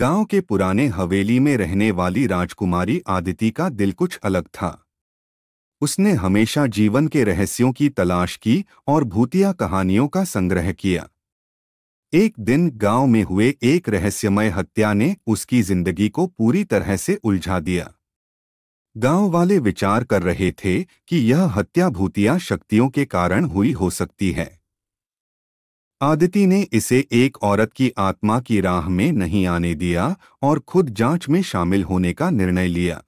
गांव के पुराने हवेली में रहने वाली राजकुमारी आदिति का दिल कुछ अलग था उसने हमेशा जीवन के रहस्यों की तलाश की और भूतिया कहानियों का संग्रह किया एक दिन गांव में हुए एक रहस्यमय हत्या ने उसकी जिंदगी को पूरी तरह से उलझा दिया गांव वाले विचार कर रहे थे कि यह हत्या भूतिया शक्तियों के कारण हुई हो सकती है आदिति ने इसे एक औरत की आत्मा की राह में नहीं आने दिया और खुद जांच में शामिल होने का निर्णय लिया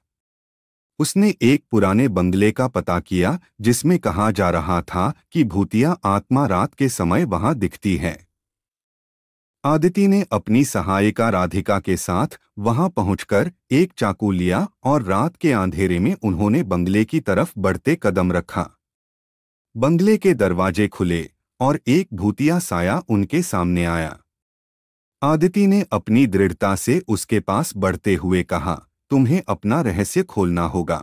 उसने एक पुराने बंगले का पता किया जिसमें कहा जा रहा था कि भूतिया आत्मा रात के समय वहां दिखती है आदिति ने अपनी सहायिका राधिका के साथ वहां पहुंचकर एक चाकू लिया और रात के अंधेरे में उन्होंने बंगले की तरफ बढ़ते कदम रखा बंगले के दरवाजे खुले और एक भूतिया साया उनके सामने आया आदिति ने अपनी दृढ़ता से उसके पास बढ़ते हुए कहा तुम्हें अपना रहस्य खोलना होगा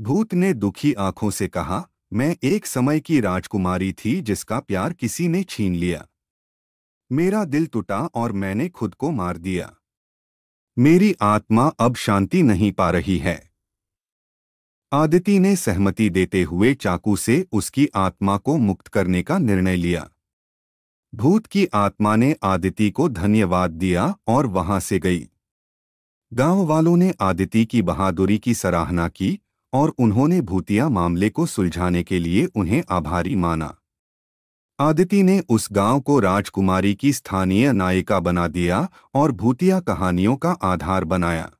भूत ने दुखी आंखों से कहा मैं एक समय की राजकुमारी थी जिसका प्यार किसी ने छीन लिया मेरा दिल टूटा और मैंने खुद को मार दिया मेरी आत्मा अब शांति नहीं पा रही है आदिति ने सहमति देते हुए चाकू से उसकी आत्मा को मुक्त करने का निर्णय लिया भूत की आत्मा ने आदिति को धन्यवाद दिया और वहां से गई गांव वालों ने आदिति की बहादुरी की सराहना की और उन्होंने भूतिया मामले को सुलझाने के लिए उन्हें आभारी माना आदिति ने उस गांव को राजकुमारी की स्थानीय नायिका बना दिया और भूतिया कहानियों का आधार बनाया